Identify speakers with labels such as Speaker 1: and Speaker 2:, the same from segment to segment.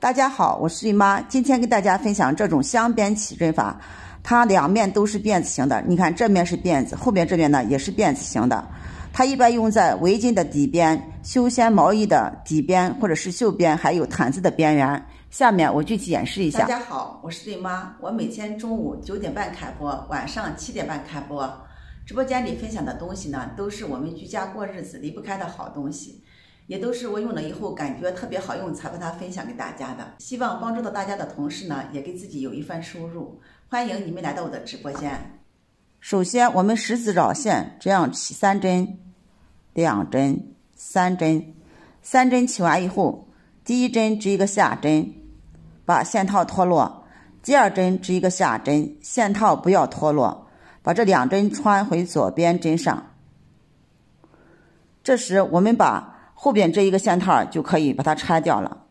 Speaker 1: 大家好，我是孕妈，今天跟大家分享这种镶边起针法，它两面都是辫子型的。你看这面是辫子，后面这边呢也是辫子型的。它一般用在围巾的底边、休闲毛衣的底边或者是袖边，还有毯子的边缘。下面我具体演示一下。大家好，我是孕妈，我每天中午九点半开播，晚上七点半开播。直播间里分享的东西呢，都是我们居家过日子离不开的好东西。也都是我用了以后感觉特别好用，才把它分享给大家的。希望帮助到大家的同事呢，也给自己有一番收入。欢迎你们来到我的直播间。首先，我们十字绕线，这样起三针，两针，三针，三针起完以后，第一针织一个下针，把线套脱落；第二针织一个下针，线套不要脱落，把这两针穿回左边针上。这时，我们把。后边这一个线套就可以把它拆掉了。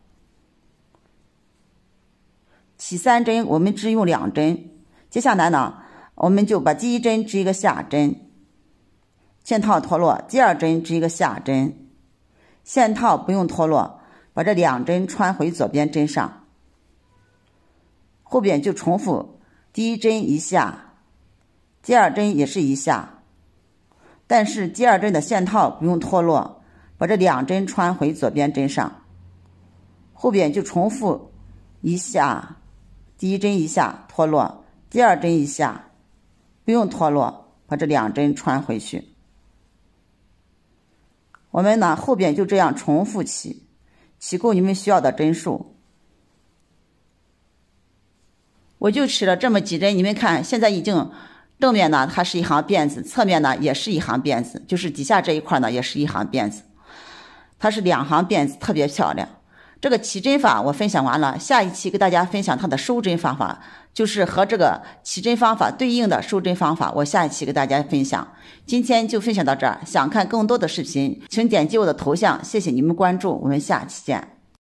Speaker 1: 起三针，我们只用两针。接下来呢，我们就把第一针织一个下针，线套脱落；第二针织一个下针，线套不用脱落。把这两针穿回左边针上。后边就重复第一针一下，第二针也是一下，但是第二针的线套不用脱落。把这两针穿回左边针上，后边就重复一下，第一针一下脱落，第二针一下不用脱落，把这两针穿回去。我们呢后边就这样重复起，起够你们需要的针数。我就起了这么几针，你们看，现在已经正面呢，它是一行辫子，侧面呢也是一行辫子，就是底下这一块呢也是一行辫子。它是两行辫子，特别漂亮。这个起针法我分享完了，下一期给大家分享它的收针方法，就是和这个起针方法对应的收针方法，我下一期给大家分享。今天就分享到这儿，想看更多的视频，请点击我的头像。谢谢你们关注，我们下期见。